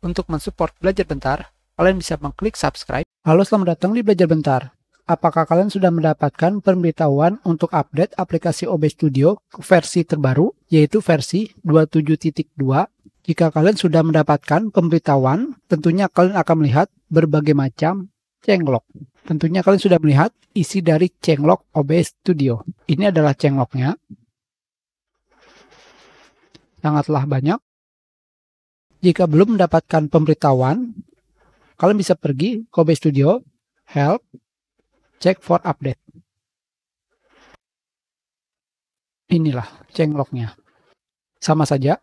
Untuk mensupport Belajar Bentar, kalian bisa mengklik subscribe. Halo, selamat datang di Belajar Bentar. Apakah kalian sudah mendapatkan pemberitahuan untuk update aplikasi OB Studio ke versi terbaru, yaitu versi 27.2? Jika kalian sudah mendapatkan pemberitahuan, tentunya kalian akan melihat berbagai macam cenglok. Tentunya kalian sudah melihat isi dari cenglok OBS Studio. Ini adalah cengloknya. Sangatlah banyak. Jika belum mendapatkan pemberitahuan, kalian bisa pergi Kobe Studio, Help, Check for Update. Inilah cengloknya. Sama saja.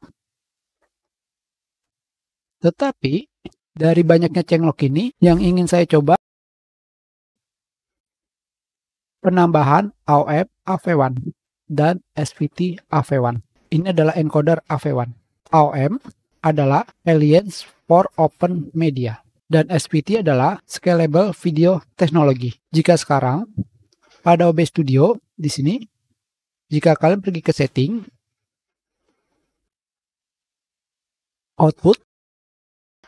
Tetapi dari banyaknya cenglok ini, yang ingin saya coba penambahan AOF AV1 dan SVT AV1. Ini adalah encoder AV1. AOM adalah Alliance for Open Media dan SPT adalah Scalable Video Technology. Jika sekarang pada OBS Studio di sini jika kalian pergi ke setting output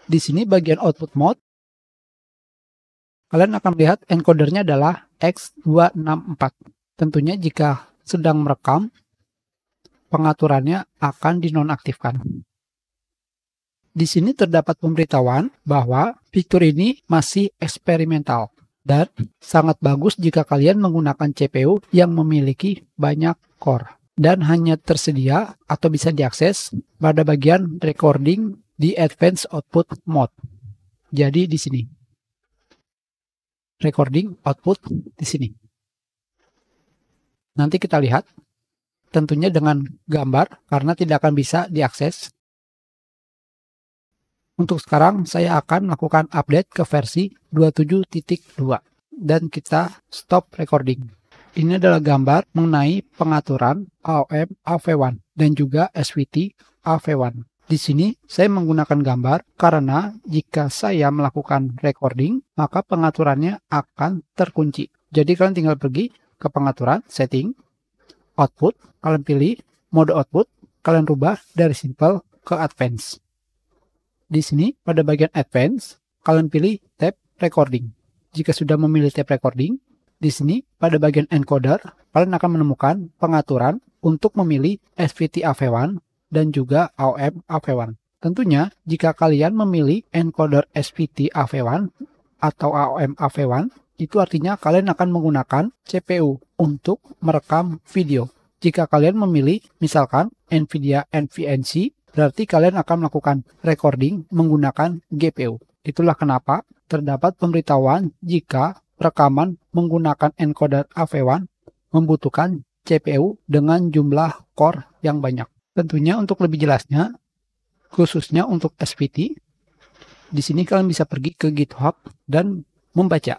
di sini bagian output mode kalian akan lihat encodernya adalah X264. Tentunya jika sedang merekam pengaturannya akan dinonaktifkan. Di sini terdapat pemberitahuan bahwa fitur ini masih eksperimental dan sangat bagus jika kalian menggunakan CPU yang memiliki banyak core dan hanya tersedia atau bisa diakses pada bagian recording di advanced output mode. Jadi di sini. Recording output di sini. Nanti kita lihat tentunya dengan gambar karena tidak akan bisa diakses untuk sekarang saya akan melakukan update ke versi 27.2 dan kita stop recording. Ini adalah gambar mengenai pengaturan AOM AV1 dan juga SVT AV1. Di sini saya menggunakan gambar karena jika saya melakukan recording, maka pengaturannya akan terkunci. Jadi kalian tinggal pergi ke pengaturan setting, output, kalian pilih mode output, kalian rubah dari simple ke advance. Di sini pada bagian Advance, kalian pilih tab Recording. Jika sudah memilih tab Recording, di sini pada bagian Encoder, kalian akan menemukan pengaturan untuk memilih SVT AV1 dan juga AOM AV1. Tentunya, jika kalian memilih encoder SVT AV1 atau AOM AV1, itu artinya kalian akan menggunakan CPU untuk merekam video. Jika kalian memilih misalkan NVIDIA NVNC Berarti kalian akan melakukan recording menggunakan GPU. Itulah kenapa terdapat pemberitahuan jika rekaman menggunakan encoder AV1 membutuhkan CPU dengan jumlah core yang banyak. Tentunya untuk lebih jelasnya, khususnya untuk SPT, di sini kalian bisa pergi ke GitHub dan membaca.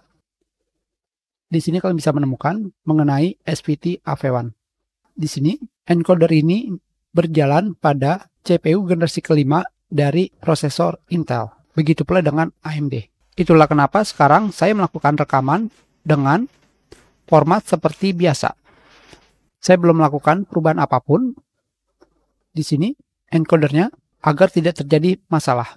Di sini kalian bisa menemukan mengenai SPT AV1. Di sini, encoder ini berjalan pada CPU generasi kelima dari prosesor Intel. Begitu pula dengan AMD. Itulah kenapa sekarang saya melakukan rekaman dengan format seperti biasa. Saya belum melakukan perubahan apapun di sini encodernya agar tidak terjadi masalah.